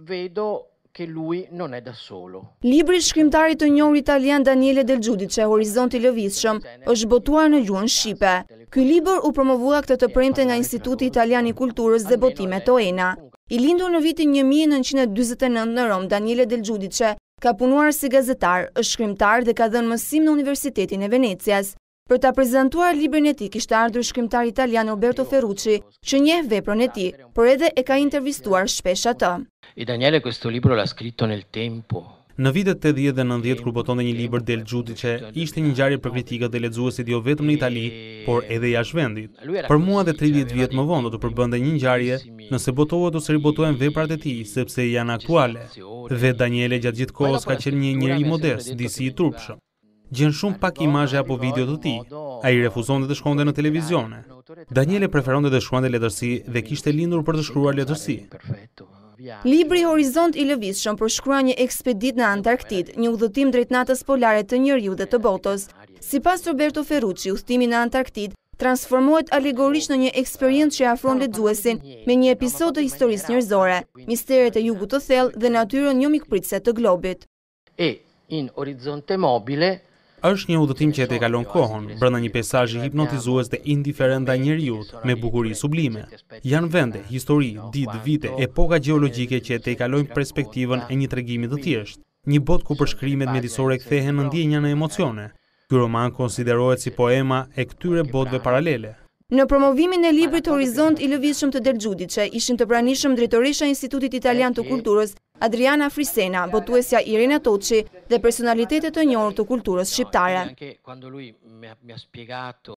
vedo che lui non è da solo. Libri shkrimtarit të njohur italian Daniele Del Giudice, Horizonti i lëvizshëm, është botuar në gjuhën shqipe. Ky libër u promovua këtë të premte nga Instituti Italian i Kulturës dhe Botime Toena. I lindur në vitin 1949 në Rom, Daniele Del Giudice ka punuar si gazetar, është shkrimtar dhe ka dhënë mësim në Universitetin e Venecias. Për të prezentuar libërën e ti, kishtë ardhur shkrimtar italian Roberto jo. Ferrucci, që njeh veprën e ti, për edhe e ka intervistuar shpesha të. E Daniele, kështë libro l'ha skritto nel tempo. Në vitet 80 dhe 90 kur botonte një libër Del Giudice, që ishte një ngjarje për kritikat dhe lexuesit jo vetëm në Itali, por edhe jashtë vendit. Për mua dhe 30 vjet më vonë do të përbënde një ngjarje nëse botohet ose ribotohen veprat e tij sepse janë aktuale. Dhe Daniele gjatë gjithë kohës ka qenë një njerëz modest, disi i turpshëm gjenë shumë pak imazhe apo video të ti. A i refuzon dhe të shkonde në televizione. Daniele preferon dhe të shkonde dhe letërsi dhe kishte lindur për të shkruar letërsi. Libri Horizont i për shkrua një ekspedit në Antarktid, një udhëtim drejtnatës polare të njërju dhe të botës. Si pas Roberto Ferrucci, udhëtimi në Antarktid transformohet allegorisht në një eksperiencë që afron leduesin me një episod të historis njërzore, misteret e jugu të thellë dhe natyrën një mikpritse të globit. E, in horizonte mobile, është një udhëtim që e te kalon kohën, brënda një pesaj i hipnotizues dhe indiferenda njëriut me bukuri sublime. Janë vende, histori, dit, vite, epoka geologike që e te kalon perspektivën e një tregimit të tjesht. Një bot ku përshkrimet medisore këthehen në ndjenja në emocione. Kjo roman konsiderohet si poema e këtyre botve paralele. Në promovimin e libri të horizont i lëvishëm të dërgjudit që ishin të pranishëm dritorisha Institutit Italian të Kulturës Adriana Frisena, botuesja Irina Toci dhe personalitetet të njërë të kulturës shqiptare.